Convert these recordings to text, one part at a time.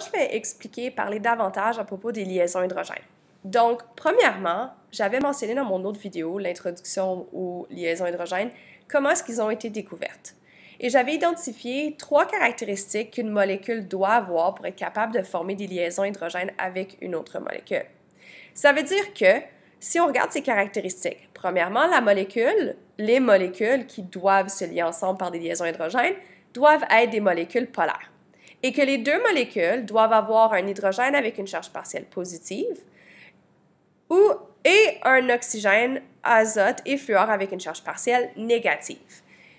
je vais expliquer, parler davantage à propos des liaisons hydrogènes. Donc, premièrement, j'avais mentionné dans mon autre vidéo, l'introduction aux liaisons hydrogènes, comment est-ce qu'ils ont été découvertes. Et j'avais identifié trois caractéristiques qu'une molécule doit avoir pour être capable de former des liaisons hydrogènes avec une autre molécule. Ça veut dire que si on regarde ces caractéristiques, premièrement, la molécule, les molécules qui doivent se lier ensemble par des liaisons hydrogènes, doivent être des molécules polaires et que les deux molécules doivent avoir un hydrogène avec une charge partielle positive ou, et un oxygène, azote et fluor avec une charge partielle négative.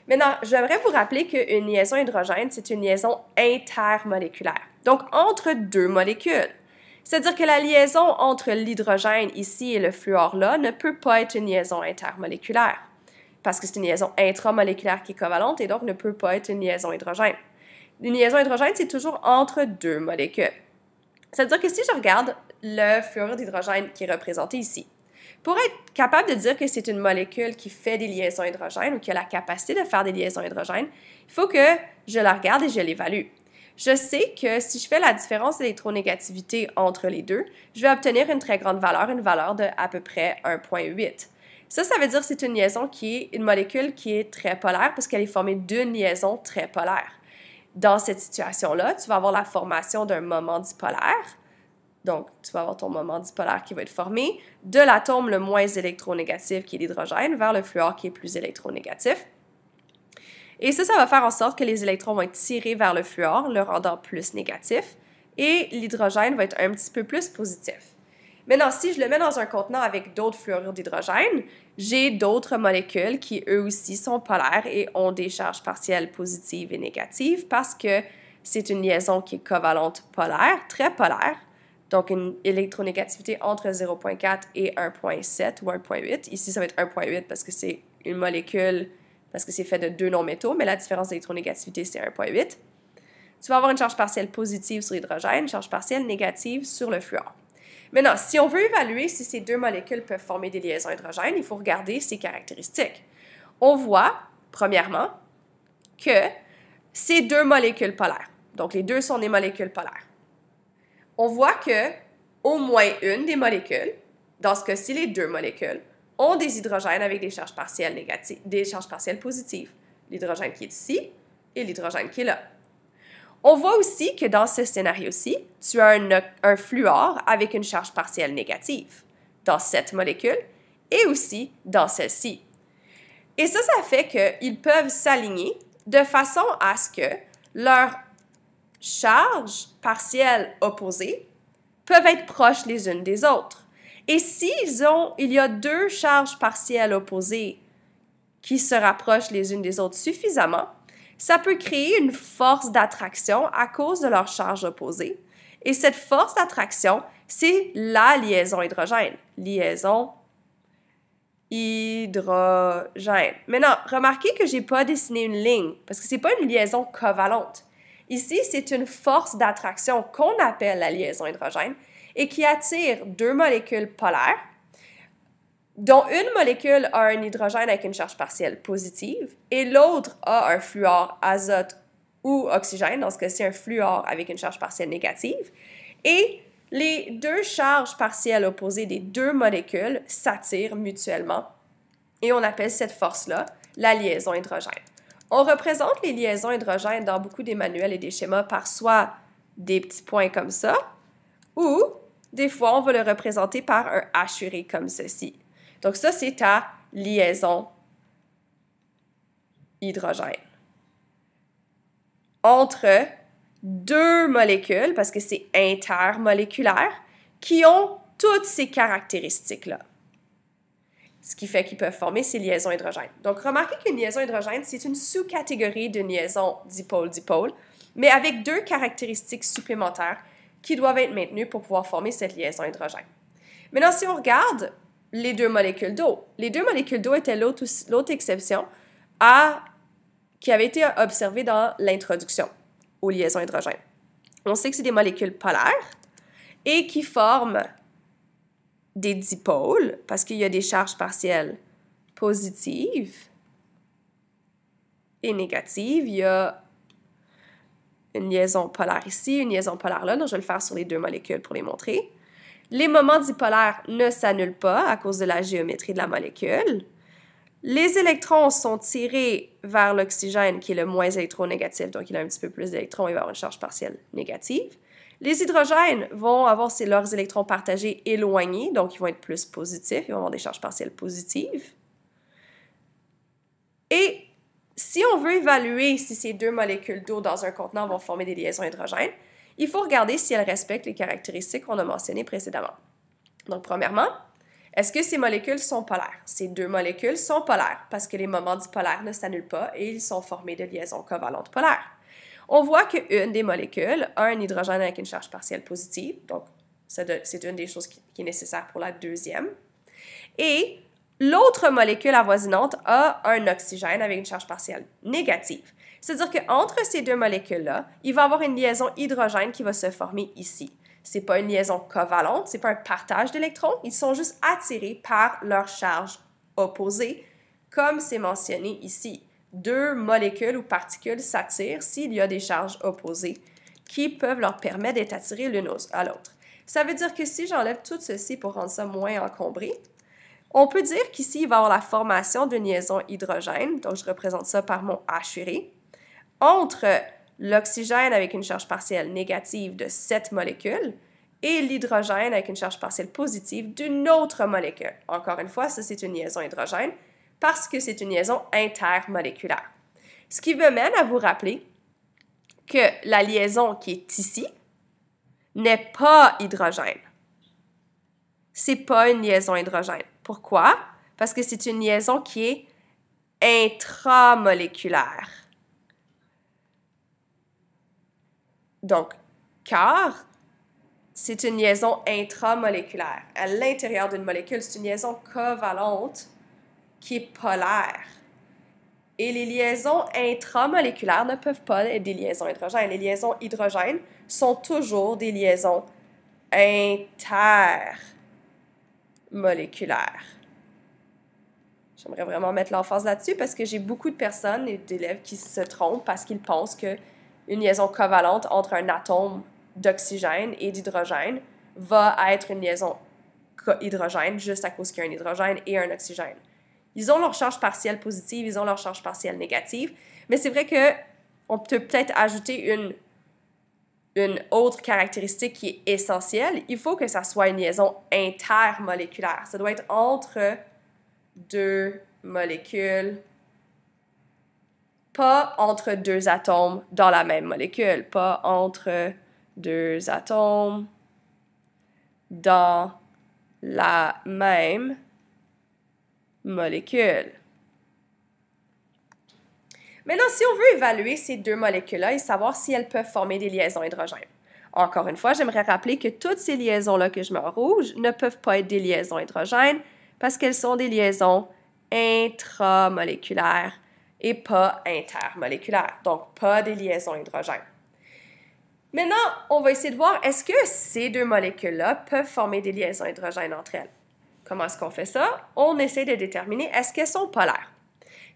Maintenant, j'aimerais vous rappeler qu'une liaison hydrogène, c'est une liaison intermoléculaire, donc entre deux molécules. C'est-à-dire que la liaison entre l'hydrogène ici et le fluor là ne peut pas être une liaison intermoléculaire, parce que c'est une liaison intramoléculaire qui est covalente et donc ne peut pas être une liaison hydrogène une liaison hydrogène, c'est toujours entre deux molécules. C'est-à-dire que si je regarde le fluorure d'hydrogène qui est représenté ici, pour être capable de dire que c'est une molécule qui fait des liaisons hydrogènes ou qui a la capacité de faire des liaisons hydrogènes, il faut que je la regarde et je l'évalue. Je sais que si je fais la différence d'électronégativité entre les deux, je vais obtenir une très grande valeur, une valeur de à peu près 1.8. Ça, ça veut dire que c'est une liaison qui est une molécule qui est très polaire parce qu'elle est formée d'une liaison très polaire dans cette situation-là, tu vas avoir la formation d'un moment dipolaire. Donc, tu vas avoir ton moment dipolaire qui va être formé de l'atome le moins électronégatif, qui est l'hydrogène, vers le fluor, qui est plus électronégatif. Et ça, ça va faire en sorte que les électrons vont être tirés vers le fluor, le rendant plus négatif, et l'hydrogène va être un petit peu plus positif. Maintenant, si je le mets dans un contenant avec d'autres fluorures d'hydrogène, j'ai d'autres molécules qui, eux aussi, sont polaires et ont des charges partielles positives et négatives parce que c'est une liaison qui est covalente polaire, très polaire, donc une électronégativité entre 0.4 et 1.7 ou 1.8. Ici, ça va être 1.8 parce que c'est une molécule, parce que c'est fait de deux non-métaux, mais la différence d'électronégativité, c'est 1.8. Tu vas avoir une charge partielle positive sur l'hydrogène, une charge partielle négative sur le fluor. Maintenant, si on veut évaluer si ces deux molécules peuvent former des liaisons hydrogènes, il faut regarder ses caractéristiques. On voit, premièrement, que ces deux molécules polaires, donc les deux sont des molécules polaires, on voit que au moins une des molécules, dans ce cas-ci les deux molécules, ont des hydrogènes avec des charges partielles négatives, des charges partielles positives, l'hydrogène qui est ici et l'hydrogène qui est là. On voit aussi que dans ce scénario-ci, tu as un, fluor avec une charge partielle négative dans cette molécule et aussi dans celle-ci. Et ça, ça fait qu'ils peuvent s'aligner de façon à ce que leurs charges partielles opposées peuvent être proches les unes des autres. Et s'ils ont, il y a deux charges partielles opposées qui se rapprochent les unes des autres suffisamment, ça peut créer une force d'attraction à cause de leur charge opposée. Et cette force d'attraction, c'est la liaison hydrogène. Liaison hydrogène. Maintenant, remarquez que je n'ai pas dessiné une ligne parce que ce n'est pas une liaison covalente. Ici, c'est une force d'attraction qu'on appelle la liaison hydrogène et qui attire deux molécules polaires dont une molécule a un hydrogène avec une charge partielle positive et l'autre a un fluor azote ou oxygène, dans ce cas-ci un fluor avec une charge partielle négative. Et les deux charges partielles opposées des deux molécules s'attirent mutuellement et on appelle cette force-là la liaison hydrogène. On représente les liaisons hydrogènes dans beaucoup des manuels et des schémas par soit des petits points comme ça, ou des fois on va le représenter par un H comme ceci. Donc ça, c'est ta liaison hydrogène. Entre deux molécules, parce que c'est intermoléculaire, qui ont toutes ces caractéristiques-là. Ce qui fait qu'ils peuvent former ces liaisons hydrogènes. Donc, remarquez qu'une liaison hydrogène, c'est une sous-catégorie de liaison dipôle-dipôle, mais avec deux caractéristiques supplémentaires qui doivent être maintenues pour pouvoir former cette liaison hydrogène. Maintenant, si on regarde les deux molécules d'eau. Les deux molécules d'eau étaient l'autre exception à, qui avait été observée dans l'introduction aux liaisons hydrogène. On sait que c'est des molécules polaires et qui forment des dipôles parce qu'il y a des charges partielles positives et négatives. Il y a une liaison polaire ici, une liaison polaire là. Donc, je vais le faire sur les deux molécules pour les montrer. Les moments dipolaires ne s'annulent pas à cause de la géométrie de la molécule. Les électrons sont tirés vers l'oxygène qui est le moins électronégatif, donc il a un petit peu plus d'électrons, il va avoir une charge partielle négative. Les hydrogènes vont avoir leurs électrons partagés éloignés, donc ils vont être plus positifs, ils vont avoir des charges partielles positives. Et si on veut évaluer si ces deux molécules d'eau dans un contenant vont former des liaisons hydrogènes, il faut regarder si elles respectent les caractéristiques qu'on a mentionnées précédemment. Donc, premièrement, est-ce que ces molécules sont polaires? Ces deux molécules sont polaires parce que les moments dipolaires ne s'annulent pas et ils sont formés de liaisons covalentes polaires. On voit qu'une des molécules a un hydrogène avec une charge partielle positive, donc c'est une des choses qui, est nécessaire pour la deuxième. Et l'autre molécule avoisinante a un oxygène avec une charge partielle négative. C'est-à-dire qu'entre ces deux molécules-là, il va y avoir une liaison hydrogène qui va se former ici. Ce n'est pas une liaison covalente, ce n'est pas un partage d'électrons, ils sont juste attirés par leurs charges opposées, comme c'est mentionné ici. Deux molécules ou particules s'attirent s'il y a des charges opposées qui peuvent leur permettre d'être attirées l'une à l'autre. Ça veut dire que si j'enlève tout ceci pour rendre ça moins encombré, on peut dire qu'ici, il va y avoir la formation d'une liaison hydrogène, donc je représente ça par mon H entre l'oxygène avec une charge partielle négative de cette molécule et l'hydrogène avec une charge partielle positive d'une autre molécule. Encore une fois, ça c'est une liaison hydrogène parce que c'est une liaison intermoléculaire. Ce qui me mène à vous rappeler que la liaison qui est ici n'est pas hydrogène. C'est pas une liaison hydrogène. Pourquoi? Parce que c'est une liaison qui est intramoléculaire. Donc, car c'est une liaison intramoléculaire. À l'intérieur d'une molécule, c'est une liaison covalente qui est polaire. Et les liaisons intramoléculaires ne peuvent pas être des liaisons hydrogènes. Les liaisons hydrogènes sont toujours des liaisons intermoléculaires. J'aimerais vraiment mettre l'emphase là-dessus parce que j'ai beaucoup de personnes et d'élèves qui se trompent parce qu'ils pensent que une liaison covalente entre un atome d'oxygène et d'hydrogène va être une liaison hydrogène juste à cause qu'il y a un hydrogène et un oxygène. Ils ont leur charge partielle positive, ils ont leur charge partielle négative, mais c'est vrai que on peut peut-être ajouter une, une autre caractéristique qui est essentielle. Il faut que ça soit une liaison intermoléculaire. Ça doit être entre deux molécules pas entre deux atomes dans la même molécule, pas entre deux atomes dans la même molécule. Maintenant, si on veut évaluer ces deux molécules-là et savoir si elles peuvent former des liaisons hydrogènes, encore une fois, j'aimerais rappeler que toutes ces liaisons-là que je mets en rouge ne peuvent pas être des liaisons hydrogènes parce qu'elles sont des liaisons intramoléculaires et pas intermoléculaire, donc pas des liaisons hydrogènes. Maintenant, on va essayer de voir est-ce que ces deux molécules-là peuvent former des liaisons hydrogène entre elles. Comment est-ce qu'on fait ça? On essaie de déterminer est-ce qu'elles sont polaires.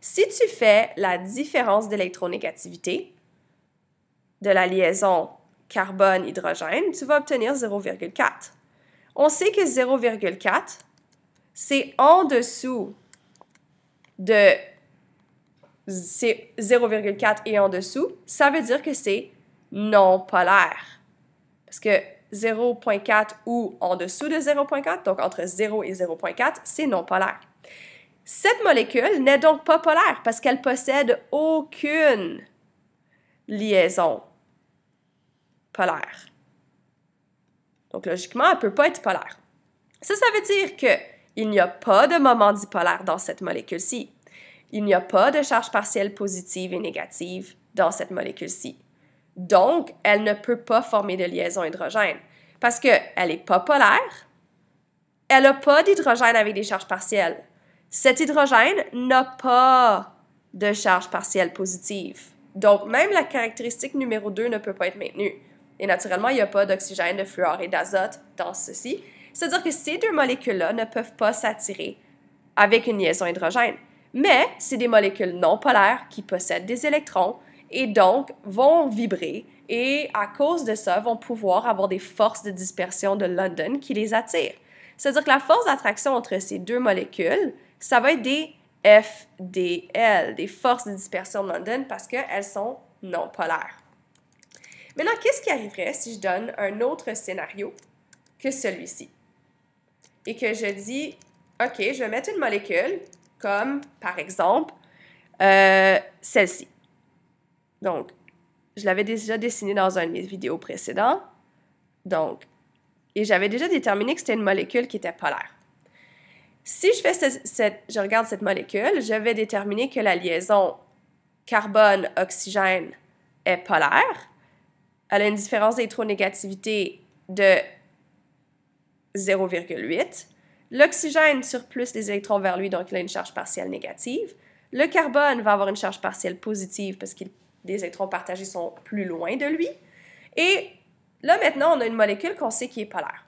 Si tu fais la différence d'électronégativité de la liaison carbone-hydrogène, tu vas obtenir 0,4. On sait que 0,4, c'est en dessous de c'est 0,4 et en dessous, ça veut dire que c'est non polaire. Parce que 0,4 ou en dessous de 0,4, donc entre 0 et 0,4, c'est non polaire. Cette molécule n'est donc pas polaire parce qu'elle possède aucune liaison polaire. Donc logiquement, elle ne peut pas être polaire. Ça, ça veut dire qu'il n'y a pas de moment dipolaire dans cette molécule-ci il n'y a pas de charges partielle positive et négatives dans cette molécule-ci. Donc, elle ne peut pas former de liaison hydrogène parce qu'elle n'est pas polaire, elle n'a pas d'hydrogène avec des charges partielles. Cet hydrogène n'a pas de charge partielle positive. Donc, même la caractéristique numéro 2 ne peut pas être maintenue. Et naturellement, il n'y a pas d'oxygène, de fluor et d'azote dans ceci. C'est-à-dire que ces deux molécules-là ne peuvent pas s'attirer avec une liaison hydrogène mais c'est des molécules non polaires qui possèdent des électrons et donc vont vibrer et à cause de ça vont pouvoir avoir des forces de dispersion de London qui les attirent. C'est-à-dire que la force d'attraction entre ces deux molécules, ça va être des FDL, des forces de dispersion de London, parce qu'elles sont non polaires. Maintenant, qu'est-ce qui arriverait si je donne un autre scénario que celui-ci? Et que je dis, OK, je vais mettre une molécule comme par exemple euh, celle-ci. Donc, je l'avais déjà dessinée dans une de mes vidéos précédentes. Donc, et j'avais déjà déterminé que c'était une molécule qui était polaire. Si je, fais cette, je regarde cette molécule, je vais déterminer que la liaison carbone-oxygène est polaire. Elle a une différence d'électronégativité de 0,8. L'oxygène surplus les électrons vers lui, donc il a une charge partielle négative. Le carbone va avoir une charge partielle positive parce que les électrons partagés sont plus loin de lui. Et là, maintenant, on a une molécule qu'on sait qui est polaire.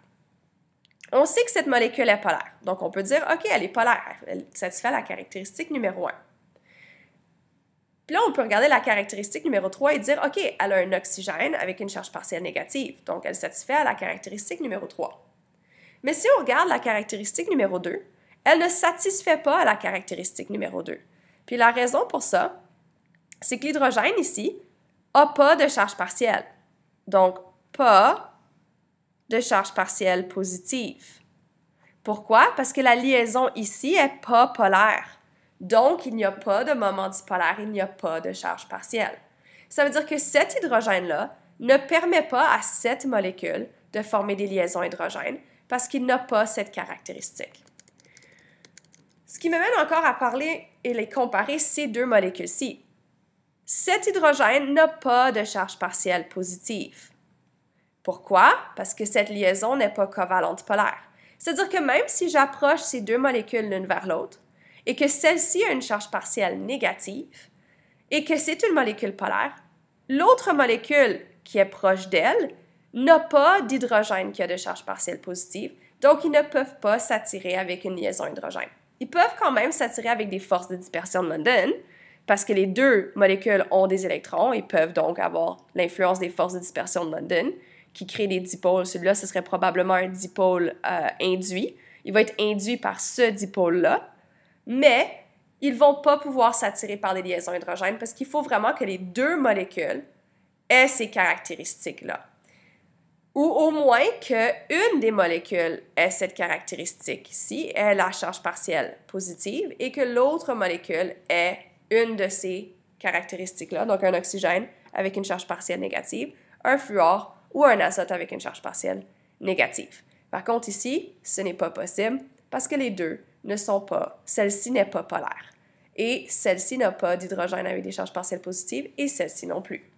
On sait que cette molécule est polaire. Donc, on peut dire, OK, elle est polaire. Elle satisfait la caractéristique numéro 1. Puis là, on peut regarder la caractéristique numéro 3 et dire, OK, elle a un oxygène avec une charge partielle négative. Donc, elle satisfait à la caractéristique numéro 3. Mais si on regarde la caractéristique numéro 2, elle ne satisfait pas à la caractéristique numéro 2. Puis la raison pour ça, c'est que l'hydrogène ici n'a pas de charge partielle. Donc, pas de charge partielle positive. Pourquoi? Parce que la liaison ici n'est pas polaire. Donc, il n'y a pas de moment dipolaire, il n'y a pas de charge partielle. Ça veut dire que cet hydrogène-là ne permet pas à cette molécule de former des liaisons hydrogènes parce qu'il n'a pas cette caractéristique. Ce qui me mène encore à parler et les comparer ces deux molécules-ci. Cet hydrogène n'a pas de charge partielle positive. Pourquoi? Parce que cette liaison n'est pas covalente polaire. C'est-à-dire que même si j'approche ces deux molécules l'une vers l'autre et que celle-ci a une charge partielle négative et que c'est une molécule polaire, l'autre molécule qui est proche d'elle n'a pas d'hydrogène qui a de charge partielle positive, donc ils ne peuvent pas s'attirer avec une liaison hydrogène. Ils peuvent quand même s'attirer avec des forces de dispersion de London, parce que les deux molécules ont des électrons et peuvent donc avoir l'influence des forces de dispersion de London, qui créent des dipôles. Celui-là, ce serait probablement un dipôle euh, induit. Il va être induit par ce dipôle-là, mais ils vont pas pouvoir s'attirer par des liaisons hydrogène parce qu'il faut vraiment que les deux molécules aient ces caractéristiques-là ou au moins qu'une des molécules ait cette caractéristique ici, elle la charge partielle positive et que l'autre molécule ait une de ces caractéristiques-là, donc un oxygène avec une charge partielle négative, un fluor ou un azote avec une charge partielle négative. Par contre, ici, ce n'est pas possible parce que les deux ne sont pas, celle-ci n'est pas polaire et celle-ci n'a pas d'hydrogène avec des charges partielles positives et celle-ci non plus.